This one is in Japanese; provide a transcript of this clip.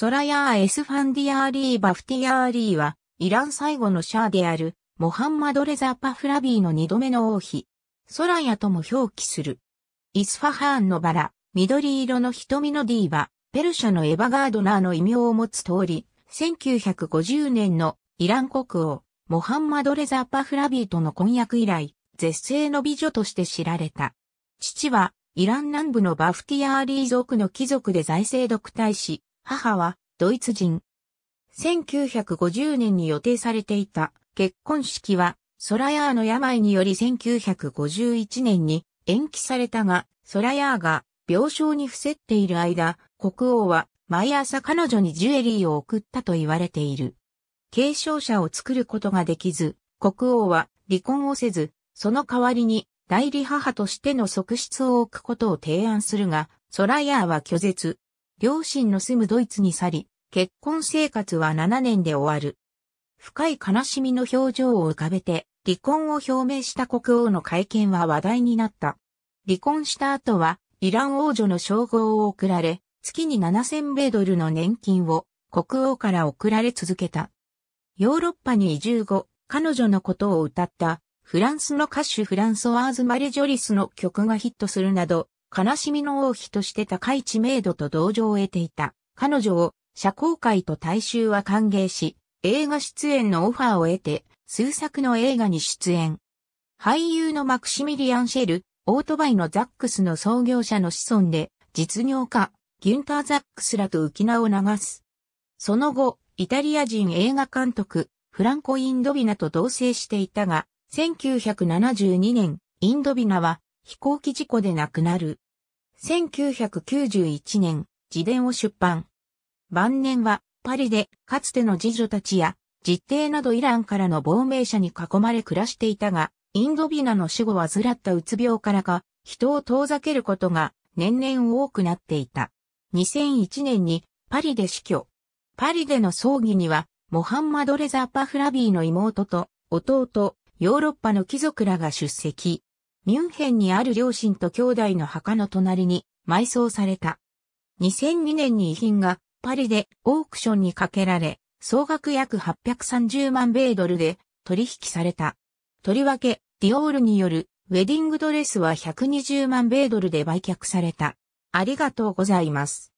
ソラヤー・エスファンディアーリー・バフティアーリーは、イラン最後のシャーである、モハンマド・レザ・パフラビーの二度目の王妃、ソラヤとも表記する。イスファハーンのバラ、緑色の瞳のディーバ、ペルシャのエヴァガードナーの異名を持つ通り、1950年のイラン国王、モハンマド・レザ・パフラビーとの婚約以来、絶世の美女として知られた。父は、イラン南部のバフティアーリー族の貴族で財政独体し、母はドイツ人。1950年に予定されていた結婚式はソラヤーの病により1951年に延期されたが、ソラヤーが病床に伏せっている間、国王は毎朝彼女にジュエリーを送ったと言われている。継承者を作ることができず、国王は離婚をせず、その代わりに代理母としての側室を置くことを提案するが、ソラヤーは拒絶。両親の住むドイツに去り、結婚生活は7年で終わる。深い悲しみの表情を浮かべて、離婚を表明した国王の会見は話題になった。離婚した後は、イラン王女の称号を贈られ、月に7000米ドルの年金を国王から贈られ続けた。ヨーロッパに移住後、彼女のことを歌ったフランスの歌手フランソワーズ・マレジョリスの曲がヒットするなど、悲しみの王妃として高い知名度と同情を得ていた。彼女を社交界と大衆は歓迎し、映画出演のオファーを得て、数作の映画に出演。俳優のマクシミリアン・シェル、オートバイのザックスの創業者の子孫で、実業家、ギュンター・ザックスらと浮き名を流す。その後、イタリア人映画監督、フランコ・インドビナと同棲していたが、1972年、インドビナは飛行機事故で亡くなる。1991年、自伝を出版。晩年は、パリで、かつての次女たちや、実弟などイランからの亡命者に囲まれ暮らしていたが、インドビナの死後はずらったうつ病からか、人を遠ざけることが年々多くなっていた。2001年にパリで死去。パリでの葬儀には、モハンマド・レザ・パフラビーの妹と弟、ヨーロッパの貴族らが出席。ミュンヘンにある両親と兄弟の墓の隣に埋葬された。2002年に遺品がパリでオークションにかけられ、総額約830万米ドルで取引された。とりわけ、ディオールによるウェディングドレスは120万米ドルで売却された。ありがとうございます。